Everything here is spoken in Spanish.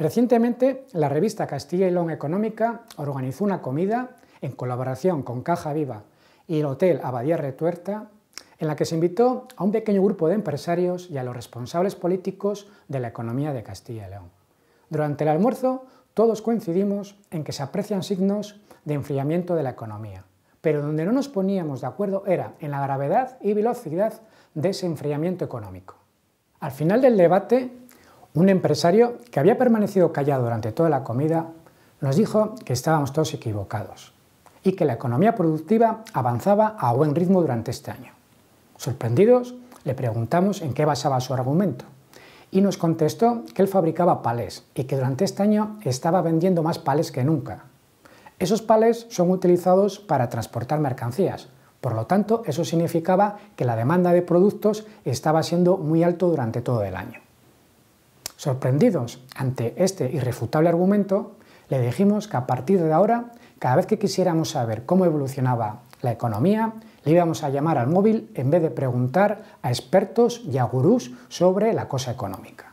Recientemente, la revista Castilla y León Económica organizó una comida en colaboración con Caja Viva y el Hotel Abadía Retuerta, en la que se invitó a un pequeño grupo de empresarios y a los responsables políticos de la economía de Castilla y León. Durante el almuerzo, todos coincidimos en que se aprecian signos de enfriamiento de la economía, pero donde no nos poníamos de acuerdo era en la gravedad y velocidad de ese enfriamiento económico. Al final del debate, un empresario que había permanecido callado durante toda la comida nos dijo que estábamos todos equivocados y que la economía productiva avanzaba a buen ritmo durante este año. Sorprendidos, le preguntamos en qué basaba su argumento y nos contestó que él fabricaba palés y que durante este año estaba vendiendo más palés que nunca. Esos palés son utilizados para transportar mercancías, por lo tanto eso significaba que la demanda de productos estaba siendo muy alta durante todo el año. Sorprendidos ante este irrefutable argumento, le dijimos que a partir de ahora, cada vez que quisiéramos saber cómo evolucionaba la economía, le íbamos a llamar al móvil en vez de preguntar a expertos y a gurús sobre la cosa económica.